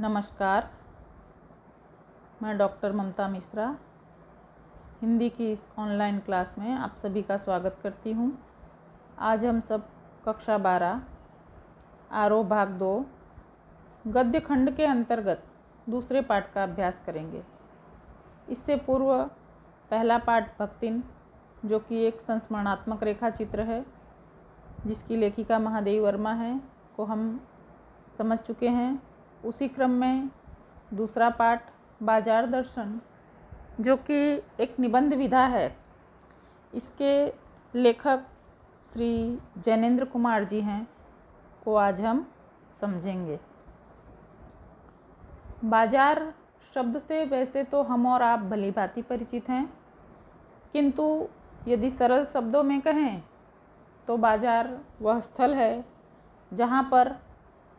नमस्कार मैं डॉक्टर ममता मिश्रा हिंदी की इस ऑनलाइन क्लास में आप सभी का स्वागत करती हूँ आज हम सब कक्षा बारह आरोह भाग दो गद्य खंड के अंतर्गत दूसरे पाठ का अभ्यास करेंगे इससे पूर्व पहला पाठ भक्तिन जो कि एक संस्मरणात्मक रेखा चित्र है जिसकी लेखिका महादेवी वर्मा है को हम समझ चुके हैं उसी क्रम में दूसरा पाठ बाजार दर्शन जो कि एक निबंध विधा है इसके लेखक श्री जैनेन्द्र कुमार जी हैं को आज हम समझेंगे बाजार शब्द से वैसे तो हम और आप भली भांति परिचित हैं किंतु यदि सरल शब्दों में कहें तो बाजार वह स्थल है जहाँ पर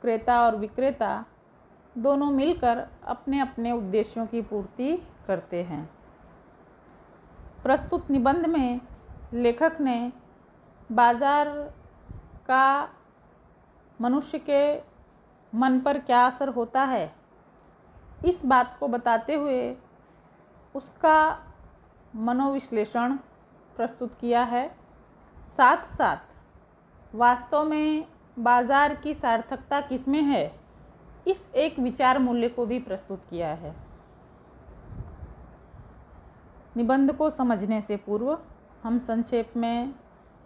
क्रेता और विक्रेता दोनों मिलकर अपने अपने उद्देश्यों की पूर्ति करते हैं प्रस्तुत निबंध में लेखक ने बाजार का मनुष्य के मन पर क्या असर होता है इस बात को बताते हुए उसका मनोविश्लेषण प्रस्तुत किया है साथ साथ वास्तव में बाज़ार की सार्थकता किसमें है इस एक विचार मूल्य को भी प्रस्तुत किया है निबंध को समझने से पूर्व हम संक्षेप में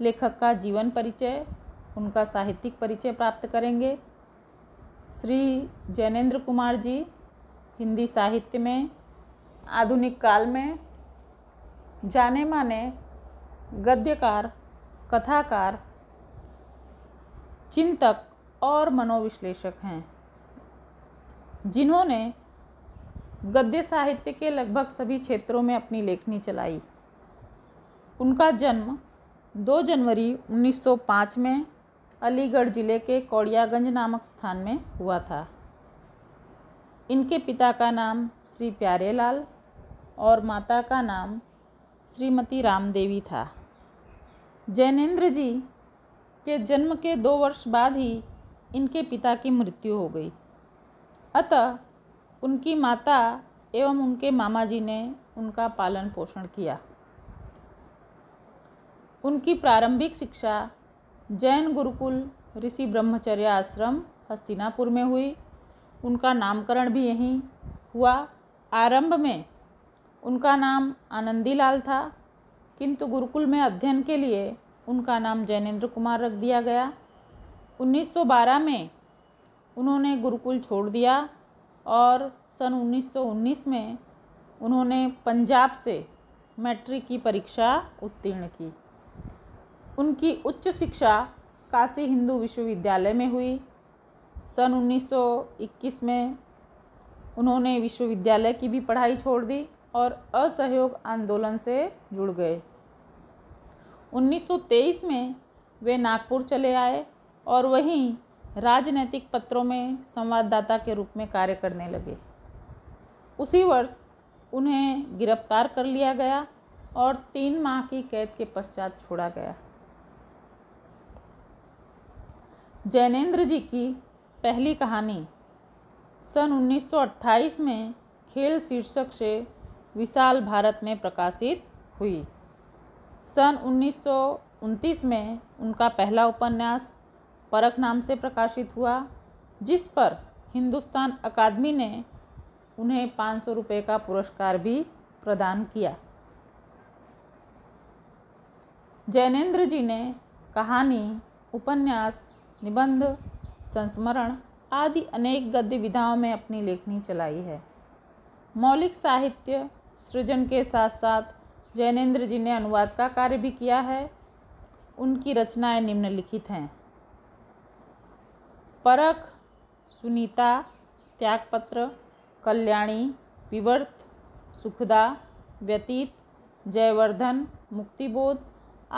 लेखक का जीवन परिचय उनका साहित्यिक परिचय प्राप्त करेंगे श्री जैनेन्द्र कुमार जी हिंदी साहित्य में आधुनिक काल में जाने माने गद्यकार कथाकार चिंतक और मनोविश्लेषक हैं जिन्होंने गद्य साहित्य के लगभग सभी क्षेत्रों में अपनी लेखनी चलाई उनका जन्म 2 जनवरी 1905 में अलीगढ़ ज़िले के कौड़ियागंज नामक स्थान में हुआ था इनके पिता का नाम श्री प्यारेलाल और माता का नाम श्रीमती रामदेवी था जैनेन्द्र जी के जन्म के दो वर्ष बाद ही इनके पिता की मृत्यु हो गई अतः उनकी माता एवं उनके मामा जी ने उनका पालन पोषण किया उनकी प्रारंभिक शिक्षा जैन गुरुकुल ऋषि ब्रह्मचर्य आश्रम हस्तिनापुर में हुई उनका नामकरण भी यहीं हुआ आरंभ में उनका नाम आनंदीलाल था किंतु गुरुकुल में अध्ययन के लिए उनका नाम जैनेन्द्र कुमार रख दिया गया 1912 में उन्होंने गुरुकुल छोड़ दिया और सन 1919 में उन्होंने पंजाब से मैट्रिक की परीक्षा उत्तीर्ण की उनकी उच्च शिक्षा काशी हिंदू विश्वविद्यालय में हुई सन 1921 में उन्होंने विश्वविद्यालय की भी पढ़ाई छोड़ दी और असहयोग आंदोलन से जुड़ गए 1923 में वे नागपुर चले आए और वहीं राजनैतिक पत्रों में संवाददाता के रूप में कार्य करने लगे उसी वर्ष उन्हें गिरफ्तार कर लिया गया और तीन माह की कैद के पश्चात छोड़ा गया जैनेन्द्र जी की पहली कहानी सन 1928 में खेल शीर्षक से विशाल भारत में प्रकाशित हुई सन 1929 में उनका पहला उपन्यास परख नाम से प्रकाशित हुआ जिस पर हिंदुस्तान अकादमी ने उन्हें पाँच सौ रुपये का पुरस्कार भी प्रदान किया जैनेन्द्र जी ने कहानी उपन्यास निबंध संस्मरण आदि अनेक गद्य विधाओं में अपनी लेखनी चलाई है मौलिक साहित्य सृजन के साथ साथ जैनेन्द्र जी ने अनुवाद का कार्य भी किया है उनकी रचनाएं निम्नलिखित हैं परख सुनीता त्यागपत्र कल्याणी विवर्त सुखदा व्यतीत जयवर्धन मुक्तिबोध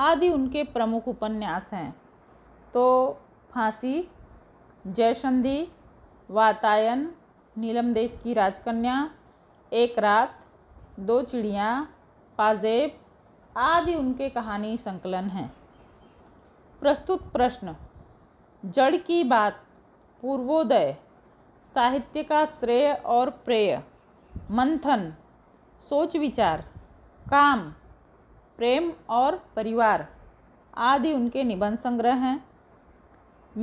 आदि उनके प्रमुख उपन्यास हैं तो फांसी जयसंधि वातायन नीलम देश की राजकन्या एक रात दो चिड़िया पाजेब आदि उनके कहानी संकलन हैं प्रस्तुत प्रश्न जड़ की बात पूर्वोदय साहित्य का श्रेय और प्रेय मंथन सोच विचार काम प्रेम और परिवार आदि उनके निबंध संग्रह हैं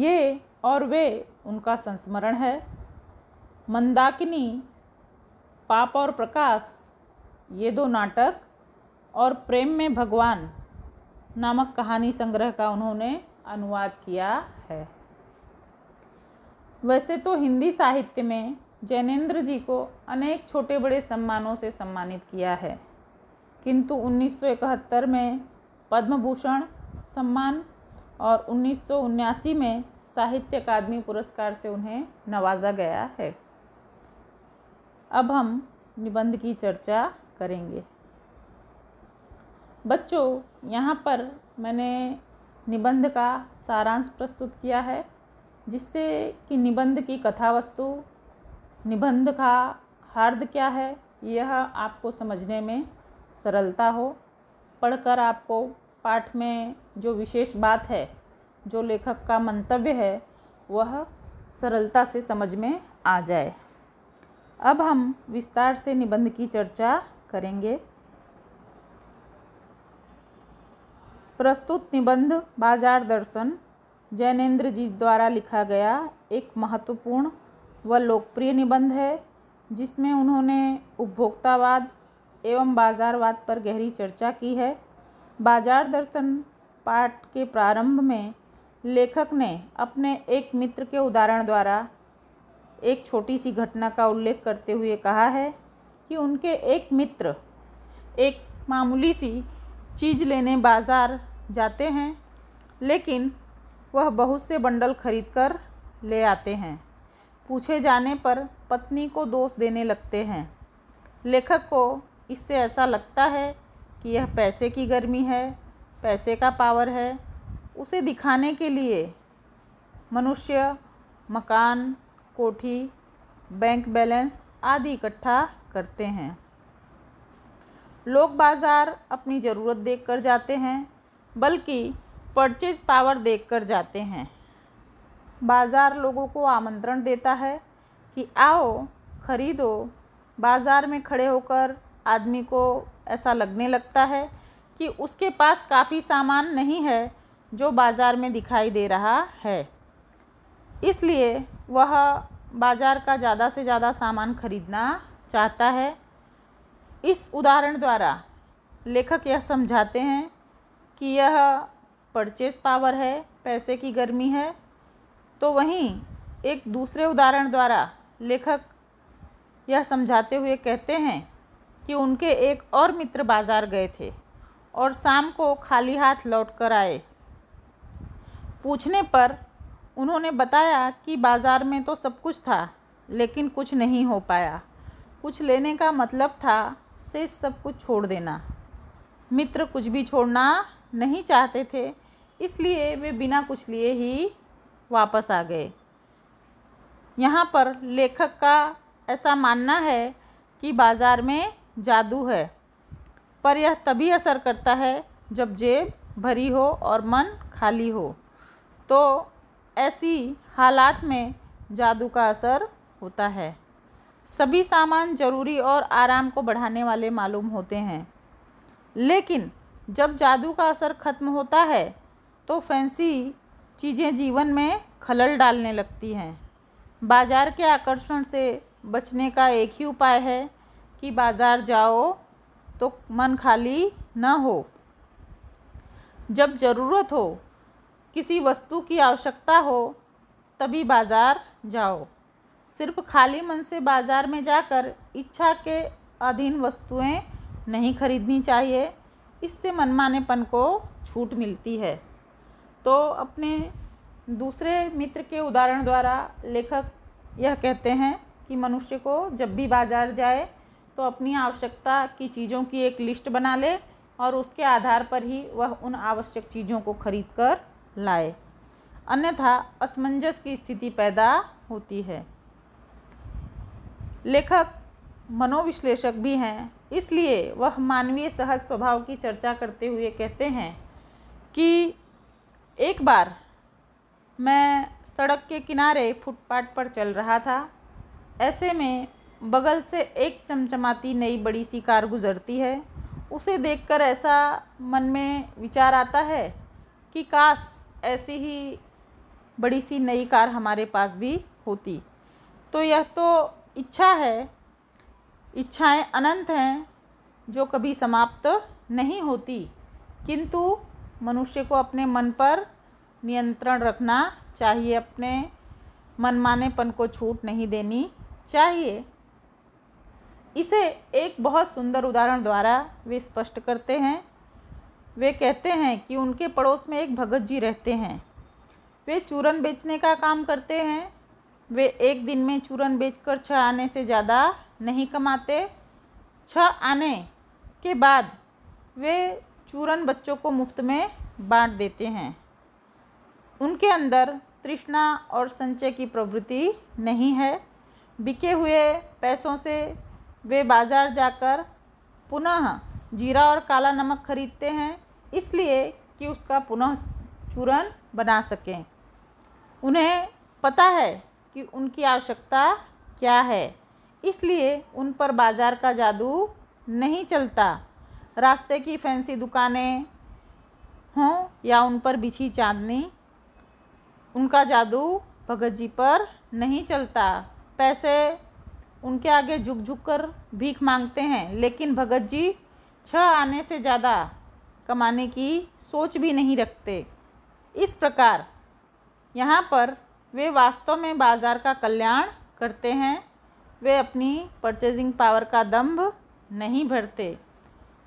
ये और वे उनका संस्मरण है मंदाकिनी पाप और प्रकाश ये दो नाटक और प्रेम में भगवान नामक कहानी संग्रह का उन्होंने अनुवाद किया है वैसे तो हिंदी साहित्य में जैनेन्द्र जी को अनेक छोटे बड़े सम्मानों से सम्मानित किया है किंतु 1971 में पद्म भूषण सम्मान और उन्नीस में साहित्य अकादमी पुरस्कार से उन्हें नवाजा गया है अब हम निबंध की चर्चा करेंगे बच्चों यहाँ पर मैंने निबंध का सारांश प्रस्तुत किया है जिससे कि निबंध की कथा वस्तु निबंध का हार्द क्या है यह आपको समझने में सरलता हो पढ़कर आपको पाठ में जो विशेष बात है जो लेखक का मंतव्य है वह सरलता से समझ में आ जाए अब हम विस्तार से निबंध की चर्चा करेंगे प्रस्तुत निबंध बाजार दर्शन जैनेन्द्र जी द्वारा लिखा गया एक महत्वपूर्ण व लोकप्रिय निबंध है जिसमें उन्होंने उपभोक्तावाद एवं बाज़ारवाद पर गहरी चर्चा की है बाजार दर्शन पाठ के प्रारंभ में लेखक ने अपने एक मित्र के उदाहरण द्वारा एक छोटी सी घटना का उल्लेख करते हुए कहा है कि उनके एक मित्र एक मामूली सी चीज़ लेने बाज़ार जाते हैं लेकिन वह बहुत से बंडल खरीद कर ले आते हैं पूछे जाने पर पत्नी को दोष देने लगते हैं लेखक को इससे ऐसा लगता है कि यह पैसे की गर्मी है पैसे का पावर है उसे दिखाने के लिए मनुष्य मकान कोठी बैंक बैलेंस आदि इकट्ठा करते हैं लोग बाज़ार अपनी ज़रूरत देखकर जाते हैं बल्कि परचेज पावर देखकर जाते हैं बाज़ार लोगों को आमंत्रण देता है कि आओ खरीदो बाज़ार में खड़े होकर आदमी को ऐसा लगने लगता है कि उसके पास काफ़ी सामान नहीं है जो बाज़ार में दिखाई दे रहा है इसलिए वह बाज़ार का ज़्यादा से ज़्यादा सामान खरीदना चाहता है इस उदाहरण द्वारा लेखक यह समझाते हैं कि यह परचेज पावर है पैसे की गर्मी है तो वहीं एक दूसरे उदाहरण द्वारा लेखक यह समझाते हुए कहते हैं कि उनके एक और मित्र बाज़ार गए थे और शाम को खाली हाथ लौट कर आए पूछने पर उन्होंने बताया कि बाज़ार में तो सब कुछ था लेकिन कुछ नहीं हो पाया कुछ लेने का मतलब था शेष सब कुछ छोड़ देना मित्र कुछ भी छोड़ना नहीं चाहते थे इसलिए वे बिना कुछ लिए ही वापस आ गए यहाँ पर लेखक का ऐसा मानना है कि बाज़ार में जादू है पर यह तभी असर करता है जब जेब भरी हो और मन खाली हो तो ऐसी हालात में जादू का असर होता है सभी सामान जरूरी और आराम को बढ़ाने वाले मालूम होते हैं लेकिन जब जादू का असर ख़त्म होता है तो फैंसी चीज़ें जीवन में खलल डालने लगती हैं बाज़ार के आकर्षण से बचने का एक ही उपाय है कि बाज़ार जाओ तो मन खाली न हो जब ज़रूरत हो किसी वस्तु की आवश्यकता हो तभी बाज़ार जाओ सिर्फ खाली मन से बाज़ार में जाकर इच्छा के अधीन वस्तुएं नहीं खरीदनी चाहिए इससे मनमानेपन को छूट मिलती है तो अपने दूसरे मित्र के उदाहरण द्वारा लेखक यह कहते हैं कि मनुष्य को जब भी बाजार जाए तो अपनी आवश्यकता की चीज़ों की एक लिस्ट बना ले और उसके आधार पर ही वह उन आवश्यक चीज़ों को खरीद कर लाए अन्यथा असमंजस की स्थिति पैदा होती है लेखक मनोविश्लेषक भी हैं इसलिए वह मानवीय सहज स्वभाव की चर्चा करते हुए कहते हैं कि एक बार मैं सड़क के किनारे फुटपाथ पर चल रहा था ऐसे में बगल से एक चमचमाती नई बड़ी सी कार गुजरती है उसे देखकर ऐसा मन में विचार आता है कि काश ऐसी ही बड़ी सी नई कार हमारे पास भी होती तो यह तो इच्छा है इच्छाएं अनंत हैं जो कभी समाप्त नहीं होती किंतु मनुष्य को अपने मन पर नियंत्रण रखना चाहिए अपने मनमानेपन को छूट नहीं देनी चाहिए इसे एक बहुत सुंदर उदाहरण द्वारा वे स्पष्ट करते हैं वे कहते हैं कि उनके पड़ोस में एक भगत जी रहते हैं वे चूरन बेचने का काम करते हैं वे एक दिन में चूरन बेचकर छह आने से ज़्यादा नहीं कमाते छह आने के बाद वे चूरन बच्चों को मुफ्त में बांट देते हैं उनके अंदर तृष्णा और संचय की प्रवृत्ति नहीं है बिके हुए पैसों से वे बाज़ार जाकर पुनः जीरा और काला नमक खरीदते हैं इसलिए कि उसका पुनः चूरन बना सकें उन्हें पता है कि उनकी आवश्यकता क्या है इसलिए उन पर बाज़ार का जादू नहीं चलता रास्ते की फैंसी दुकानें हों या उन पर बिछी चांदनी उनका जादू भगत जी पर नहीं चलता पैसे उनके आगे झुक झुक कर भीख मांगते हैं लेकिन भगत जी छ आने से ज़्यादा कमाने की सोच भी नहीं रखते इस प्रकार यहाँ पर वे वास्तव में बाज़ार का कल्याण करते हैं वे अपनी परचेजिंग पावर का दम्भ नहीं भरते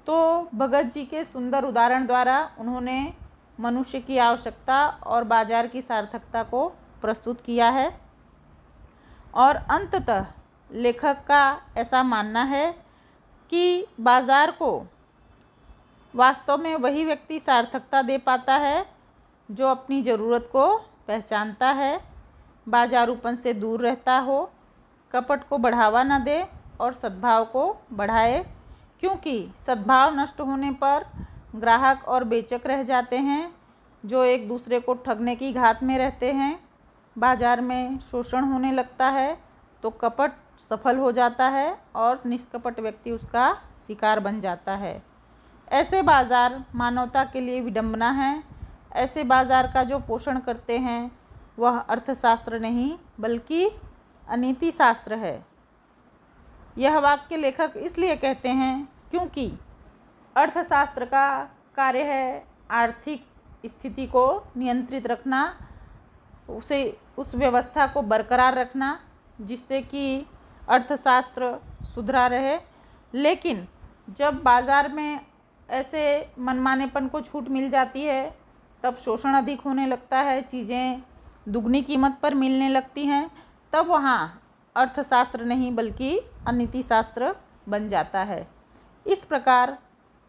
तो भगत जी के सुंदर उदाहरण द्वारा उन्होंने मनुष्य की आवश्यकता और बाजार की सार्थकता को प्रस्तुत किया है और अंततः लेखक का ऐसा मानना है कि बाजार को वास्तव में वही व्यक्ति सार्थकता दे पाता है जो अपनी ज़रूरत को पहचानता है बाजारूपन से दूर रहता हो कपट को बढ़ावा न दे और सद्भाव को बढ़ाए क्योंकि सद्भाव नष्ट होने पर ग्राहक और बेचक रह जाते हैं जो एक दूसरे को ठगने की घात में रहते हैं बाज़ार में शोषण होने लगता है तो कपट सफल हो जाता है और निष्कपट व्यक्ति उसका शिकार बन जाता है ऐसे बाज़ार मानवता के लिए विडंबना है ऐसे बाज़ार का जो पोषण करते हैं वह अर्थशास्त्र नहीं बल्कि अनीति शास्त्र है यह वाक्य लेखक इसलिए कहते हैं क्योंकि अर्थशास्त्र का कार्य है आर्थिक स्थिति को नियंत्रित रखना उसे उस व्यवस्था को बरकरार रखना जिससे कि अर्थशास्त्र सुधरा रहे लेकिन जब बाज़ार में ऐसे मनमानेपन को छूट मिल जाती है तब शोषण अधिक होने लगता है चीज़ें दुगनी कीमत पर मिलने लगती हैं तब वहाँ अर्थशास्त्र नहीं बल्कि अनिति शास्त्र बन जाता है इस प्रकार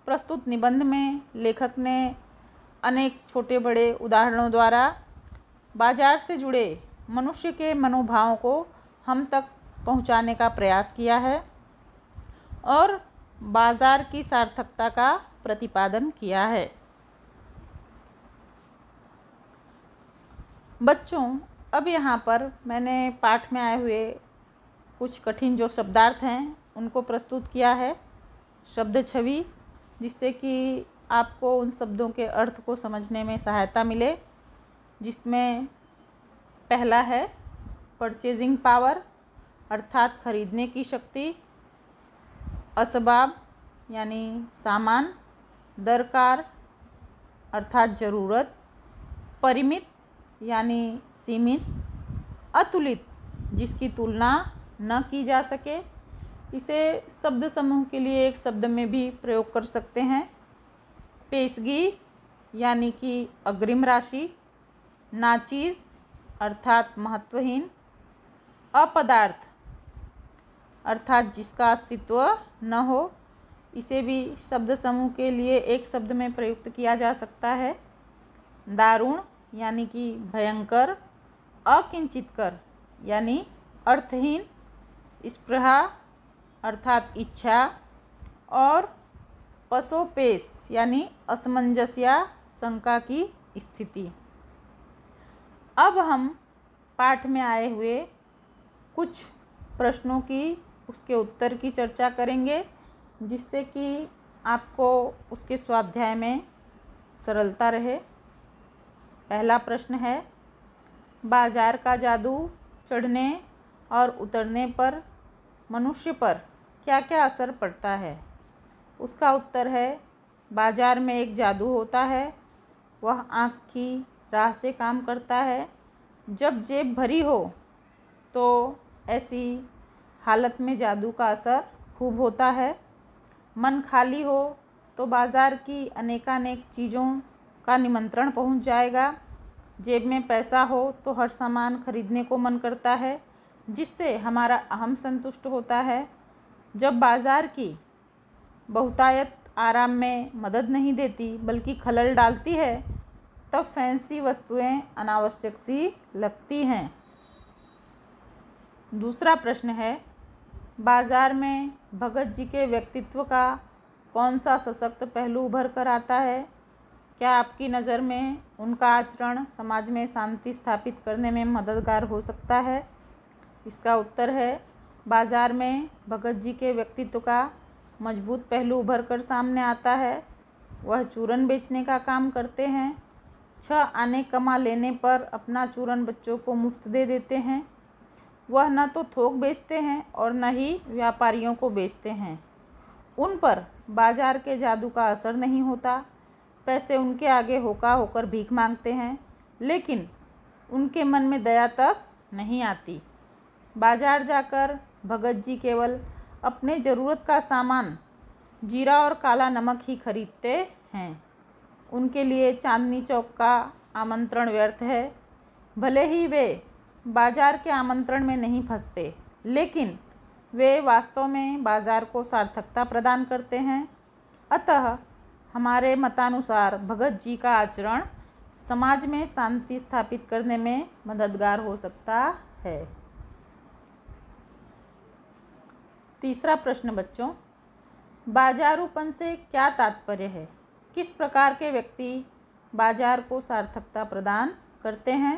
प्रस्तुत निबंध में लेखक ने अनेक छोटे बड़े उदाहरणों द्वारा बाजार से जुड़े मनुष्य के मनोभावों को हम तक पहुंचाने का प्रयास किया है और बाजार की सार्थकता का प्रतिपादन किया है बच्चों अब यहाँ पर मैंने पाठ में आए हुए कुछ कठिन जो शब्दार्थ हैं उनको प्रस्तुत किया है शब्द छवि जिससे कि आपको उन शब्दों के अर्थ को समझने में सहायता मिले जिसमें पहला है परचेजिंग पावर अर्थात खरीदने की शक्ति असबाब यानी सामान दरकार अर्थात ज़रूरत परिमित यानी सीमित अतुलित जिसकी तुलना न की जा सके इसे शब्द समूह के लिए एक शब्द में भी प्रयोग कर सकते हैं पेशगी यानी कि अग्रिम राशि नाचीज़ अर्थात महत्वहीन अपदार्थ अर्थात जिसका अस्तित्व न हो इसे भी शब्द समूह के लिए एक शब्द में प्रयुक्त किया जा सकता है दारुण यानी कि भयंकर अकिंचित कर यानी अर्थहीन स्प्रहा अर्थात इच्छा और पशोपेश यानी असमंजस या शंका की स्थिति अब हम पाठ में आए हुए कुछ प्रश्नों की उसके उत्तर की चर्चा करेंगे जिससे कि आपको उसके स्वाध्याय में सरलता रहे पहला प्रश्न है बाजार का जादू चढ़ने और उतरने पर मनुष्य पर क्या क्या असर पड़ता है उसका उत्तर है बाजार में एक जादू होता है वह आँख की राह से काम करता है जब जेब भरी हो तो ऐसी हालत में जादू का असर खूब होता है मन खाली हो तो बाज़ार की अनेकानेक चीज़ों का निमंत्रण पहुंच जाएगा जेब में पैसा हो तो हर सामान खरीदने को मन करता है जिससे हमारा अहम संतुष्ट होता है जब बाज़ार की बहुतायत आराम में मदद नहीं देती बल्कि खलल डालती है तब फैंसी वस्तुएं अनावश्यक सी लगती हैं दूसरा प्रश्न है बाज़ार में भगत जी के व्यक्तित्व का कौन सा सशक्त पहलू उभर कर आता है क्या आपकी नज़र में उनका आचरण समाज में शांति स्थापित करने में मददगार हो सकता है इसका उत्तर है बाज़ार में भगत जी के व्यक्तित्व का मजबूत पहलू उभर कर सामने आता है वह चूरन बेचने का काम करते हैं छह आने कमा लेने पर अपना चूरन बच्चों को मुफ्त दे देते हैं वह न तो थोक बेचते हैं और न ही व्यापारियों को बेचते हैं उन पर बाजार के जादू का असर नहीं होता पैसे उनके आगे होका होकर भीख मांगते हैं लेकिन उनके मन में दया तक नहीं आती बाजार जाकर भगत जी केवल अपने ज़रूरत का सामान जीरा और काला नमक ही खरीदते हैं उनके लिए चांदनी चौक का आमंत्रण व्यर्थ है भले ही वे बाजार के आमंत्रण में नहीं फंसते लेकिन वे वास्तव में बाजार को सार्थकता प्रदान करते हैं अतः हमारे मतानुसार भगत जी का आचरण समाज में शांति स्थापित करने में मददगार हो सकता है तीसरा प्रश्न बच्चों बाजारूपन से क्या तात्पर्य है किस प्रकार के व्यक्ति बाजार को सार्थकता प्रदान करते हैं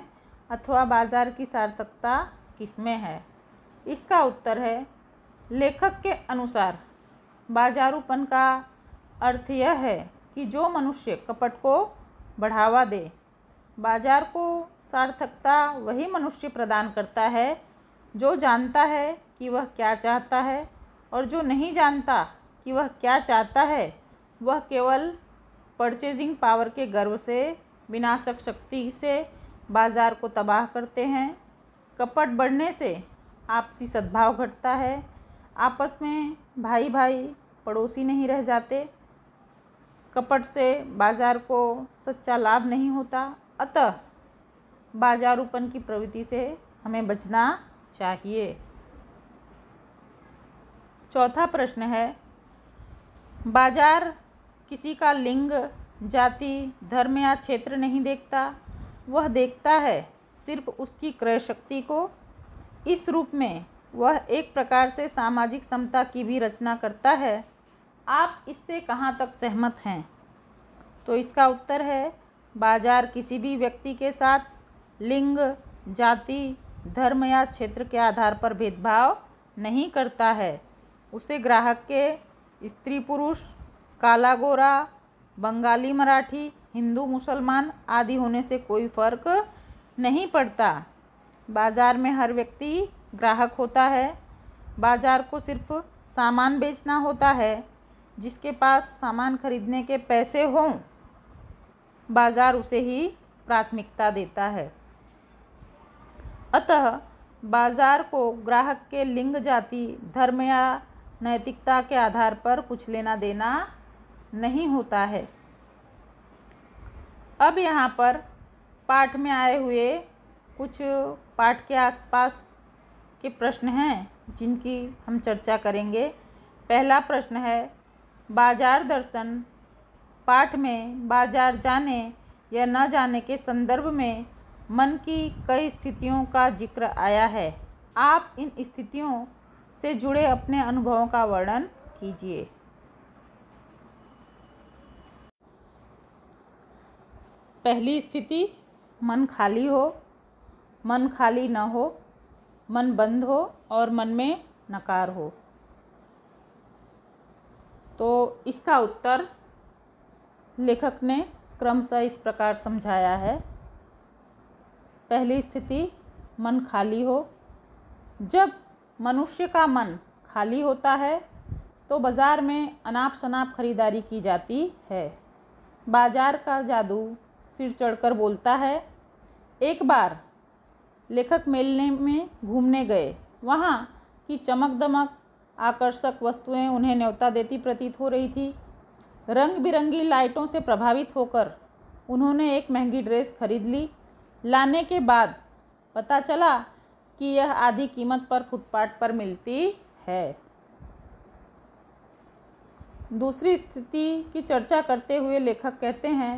अथवा बाजार की सार्थकता किसमें है इसका उत्तर है लेखक के अनुसार बाजारूपन का अर्थ यह है कि जो मनुष्य कपट को बढ़ावा दे बाजार को सार्थकता वही मनुष्य प्रदान करता है जो जानता है कि वह क्या चाहता है और जो नहीं जानता कि वह क्या चाहता है वह केवल परचेजिंग पावर के गर्व से विनाशक शक्ति से बाज़ार को तबाह करते हैं कपट बढ़ने से आपसी सद्भाव घटता है आपस में भाई भाई पड़ोसी नहीं रह जाते कपट से बाज़ार को सच्चा लाभ नहीं होता अतः बाजारूपन की प्रवृत्ति से हमें बचना चाहिए चौथा प्रश्न है बाजार किसी का लिंग जाति धर्म या क्षेत्र नहीं देखता वह देखता है सिर्फ उसकी क्रय शक्ति को इस रूप में वह एक प्रकार से सामाजिक समता की भी रचना करता है आप इससे कहाँ तक सहमत हैं तो इसका उत्तर है बाजार किसी भी व्यक्ति के साथ लिंग जाति धर्म या क्षेत्र के आधार पर भेदभाव नहीं करता है उसे ग्राहक के स्त्री पुरुष काला गोरा बंगाली मराठी हिंदू मुसलमान आदि होने से कोई फ़र्क नहीं पड़ता बाज़ार में हर व्यक्ति ग्राहक होता है बाज़ार को सिर्फ सामान बेचना होता है जिसके पास सामान खरीदने के पैसे हों बाज़ार उसे ही प्राथमिकता देता है अतः बाज़ार को ग्राहक के लिंग जाति धर्म या नैतिकता के आधार पर कुछ लेना देना नहीं होता है अब यहाँ पर पाठ में आए हुए कुछ पाठ के आसपास के प्रश्न हैं जिनकी हम चर्चा करेंगे पहला प्रश्न है बाजार दर्शन पाठ में बाजार जाने या न जाने के संदर्भ में मन की कई स्थितियों का जिक्र आया है आप इन स्थितियों से जुड़े अपने अनुभवों का वर्णन कीजिए पहली स्थिति मन खाली हो मन खाली न हो मन बंद हो और मन में नकार हो तो इसका उत्तर लेखक ने क्रमशः इस प्रकार समझाया है पहली स्थिति मन खाली हो जब मनुष्य का मन खाली होता है तो बाज़ार में अनाप शनाप खरीदारी की जाती है बाजार का जादू सिर चढ़कर बोलता है एक बार लेखक मेले में घूमने गए वहाँ की चमक दमक आकर्षक वस्तुएं उन्हें न्यौता देती प्रतीत हो रही थी रंग बिरंगी लाइटों से प्रभावित होकर उन्होंने एक महंगी ड्रेस खरीद ली लाने के बाद पता चला कि यह आधी कीमत पर फुटपाथ पर मिलती है दूसरी स्थिति की चर्चा करते हुए लेखक कहते हैं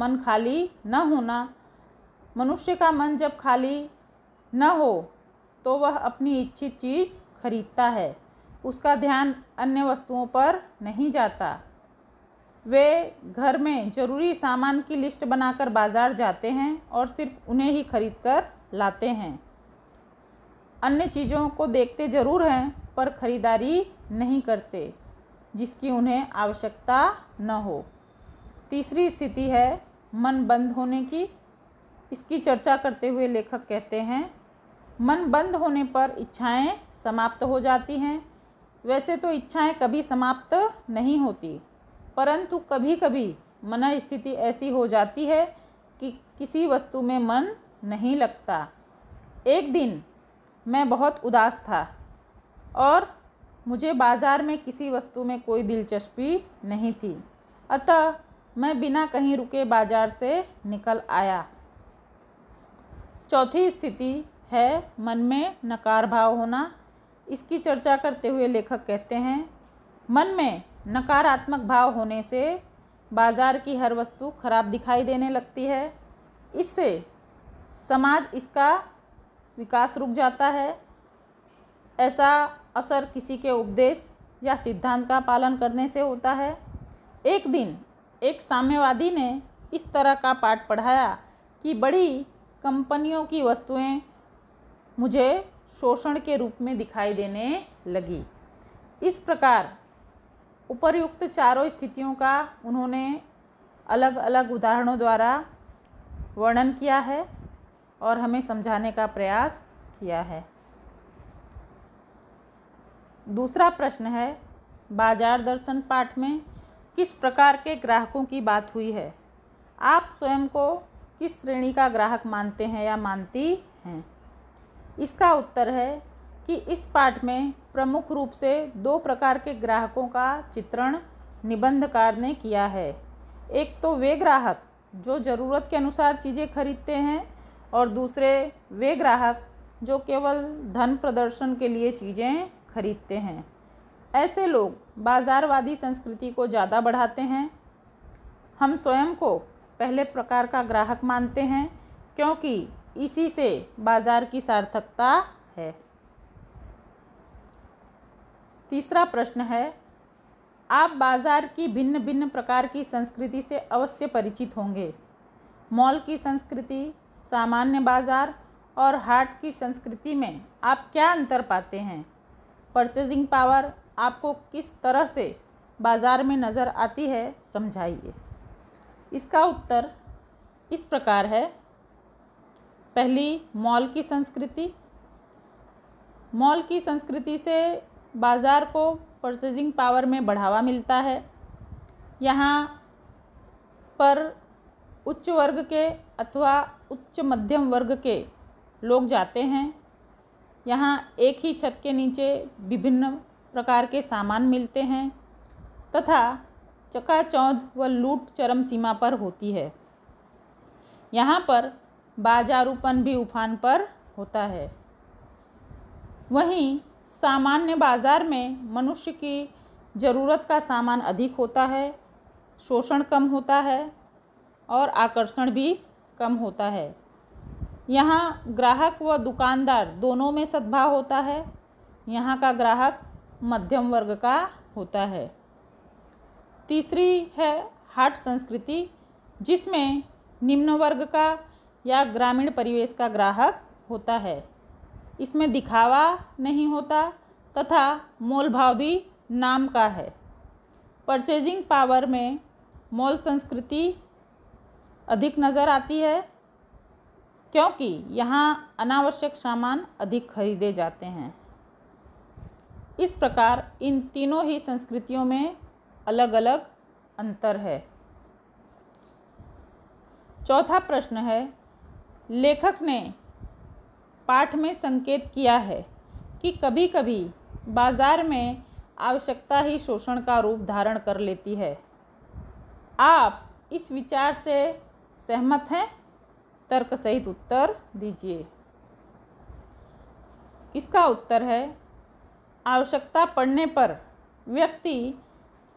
मन खाली न होना मनुष्य का मन जब खाली न हो तो वह अपनी इच्छित चीज़ खरीदता है उसका ध्यान अन्य वस्तुओं पर नहीं जाता वे घर में ज़रूरी सामान की लिस्ट बनाकर बाज़ार जाते हैं और सिर्फ उन्हें ही खरीद कर लाते हैं अन्य चीज़ों को देखते ज़रूर हैं पर ख़रीदारी नहीं करते जिसकी उन्हें आवश्यकता न हो तीसरी स्थिति है मन बंद होने की इसकी चर्चा करते हुए लेखक कहते हैं मन बंद होने पर इच्छाएं समाप्त हो जाती हैं वैसे तो इच्छाएं कभी समाप्त नहीं होती परंतु कभी कभी मन स्थिति ऐसी हो जाती है कि किसी वस्तु में मन नहीं लगता एक दिन मैं बहुत उदास था और मुझे बाज़ार में किसी वस्तु में कोई दिलचस्पी नहीं थी अतः मैं बिना कहीं रुके बाज़ार से निकल आया चौथी स्थिति है मन में नकार भाव होना इसकी चर्चा करते हुए लेखक कहते हैं मन में नकारात्मक भाव होने से बाज़ार की हर वस्तु खराब दिखाई देने लगती है इससे समाज इसका विकास रुक जाता है ऐसा असर किसी के उपदेश या सिद्धांत का पालन करने से होता है एक दिन एक साम्यवादी ने इस तरह का पाठ पढ़ाया कि बड़ी कंपनियों की वस्तुएं मुझे शोषण के रूप में दिखाई देने लगी इस प्रकार उपर्युक्त चारों स्थितियों का उन्होंने अलग अलग उदाहरणों द्वारा वर्णन किया है और हमें समझाने का प्रयास किया है दूसरा प्रश्न है बाजार दर्शन पाठ में किस प्रकार के ग्राहकों की बात हुई है आप स्वयं को किस श्रेणी का ग्राहक मानते हैं या मानती हैं इसका उत्तर है कि इस पाठ में प्रमुख रूप से दो प्रकार के ग्राहकों का चित्रण निबंधकार ने किया है एक तो वे ग्राहक जो ज़रूरत के अनुसार चीज़ें खरीदते हैं और दूसरे वे ग्राहक जो केवल धन प्रदर्शन के लिए चीज़ें खरीदते हैं ऐसे लोग बाज़ारवादी संस्कृति को ज़्यादा बढ़ाते हैं हम स्वयं को पहले प्रकार का ग्राहक मानते हैं क्योंकि इसी से बाज़ार की सार्थकता है तीसरा प्रश्न है आप बाज़ार की भिन्न भिन्न प्रकार की संस्कृति से अवश्य परिचित होंगे मॉल की संस्कृति सामान्य बाज़ार और हाट की संस्कृति में आप क्या अंतर पाते हैं परचेजिंग पावर आपको किस तरह से बाज़ार में नज़र आती है समझाइए इसका उत्तर इस प्रकार है पहली मॉल की संस्कृति मॉल की संस्कृति से बाज़ार को परचेजिंग पावर में बढ़ावा मिलता है यहाँ पर उच्च वर्ग के अथवा उच्च मध्यम वर्ग के लोग जाते हैं यहाँ एक ही छत के नीचे विभिन्न प्रकार के सामान मिलते हैं तथा चकाचौंध व लूट चरम सीमा पर होती है यहाँ पर बाजारूपन भी उफान पर होता है वहीं सामान्य बाज़ार में मनुष्य की ज़रूरत का सामान अधिक होता है शोषण कम होता है और आकर्षण भी कम होता है यहाँ ग्राहक व दुकानदार दोनों में सद्भाव होता है यहाँ का ग्राहक मध्यम वर्ग का होता है तीसरी है हाट संस्कृति जिसमें निम्न वर्ग का या ग्रामीण परिवेश का ग्राहक होता है इसमें दिखावा नहीं होता तथा मोल भाव भी नाम का है परचेजिंग पावर में मोल संस्कृति अधिक नज़र आती है क्योंकि यहाँ अनावश्यक सामान अधिक खरीदे जाते हैं इस प्रकार इन तीनों ही संस्कृतियों में अलग अलग अंतर है चौथा प्रश्न है लेखक ने पाठ में संकेत किया है कि कभी कभी बाजार में आवश्यकता ही शोषण का रूप धारण कर लेती है आप इस विचार से सहमत हैं तर्क सहित उत्तर दीजिए इसका उत्तर है आवश्यकता पड़ने पर व्यक्ति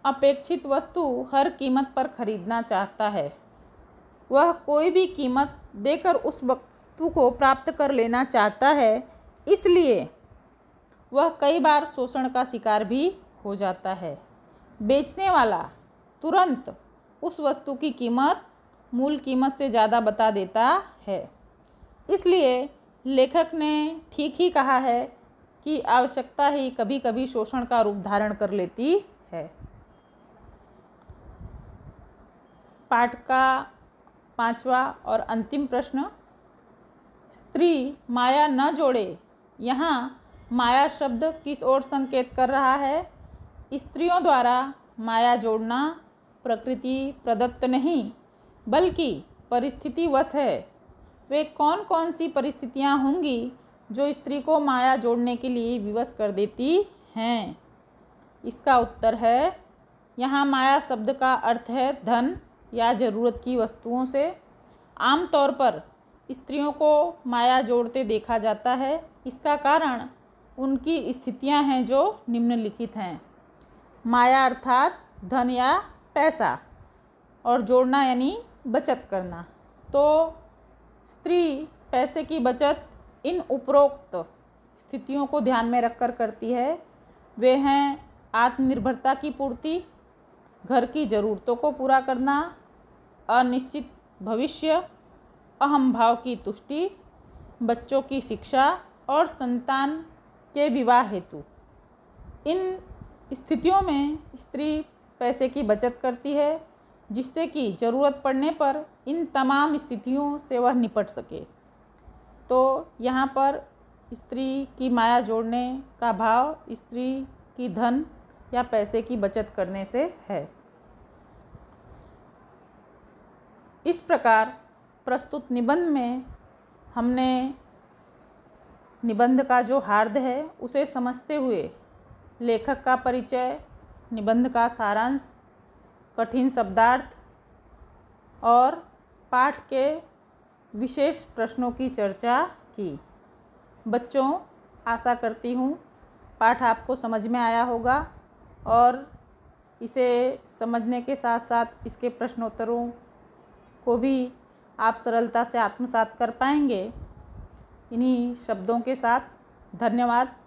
अपेक्षित वस्तु हर कीमत पर खरीदना चाहता है वह कोई भी कीमत देकर उस वस्तु को प्राप्त कर लेना चाहता है इसलिए वह कई बार शोषण का शिकार भी हो जाता है बेचने वाला तुरंत उस वस्तु की कीमत मूल कीमत से ज़्यादा बता देता है इसलिए लेखक ने ठीक ही कहा है कि आवश्यकता ही कभी कभी शोषण का रूप धारण कर लेती है पाठ का पांचवा और अंतिम प्रश्न स्त्री माया न जोड़े यहाँ माया शब्द किस ओर संकेत कर रहा है स्त्रियों द्वारा माया जोड़ना प्रकृति प्रदत्त नहीं बल्कि परिस्थितिवश है वे कौन कौन सी परिस्थितियाँ होंगी जो स्त्री को माया जोड़ने के लिए विवश कर देती हैं इसका उत्तर है यहाँ माया शब्द का अर्थ है धन या ज़रूरत की वस्तुओं से आमतौर पर स्त्रियों को माया जोड़ते देखा जाता है इसका कारण उनकी स्थितियाँ हैं जो निम्नलिखित हैं माया अर्थात धन या पैसा और जोड़ना यानी बचत करना तो स्त्री पैसे की बचत इन उपरोक्त स्थितियों को ध्यान में रखकर करती है वे हैं आत्मनिर्भरता की पूर्ति घर की ज़रूरतों को पूरा करना अनिश्चित भविष्य अहम भाव की तुष्टि बच्चों की शिक्षा और संतान के विवाह हेतु इन स्थितियों में स्त्री पैसे की बचत करती है जिससे कि ज़रूरत पड़ने पर इन तमाम स्थितियों से वह निपट सके तो यहाँ पर स्त्री की माया जोड़ने का भाव स्त्री की धन या पैसे की बचत करने से है इस प्रकार प्रस्तुत निबंध में हमने निबंध का जो हार्द है उसे समझते हुए लेखक का परिचय निबंध का सारांश कठिन शब्दार्थ और पाठ के विशेष प्रश्नों की चर्चा की बच्चों आशा करती हूँ पाठ आपको समझ में आया होगा और इसे समझने के साथ साथ इसके प्रश्नोत्तरों को भी आप सरलता से आत्मसात कर पाएंगे इन्हीं शब्दों के साथ धन्यवाद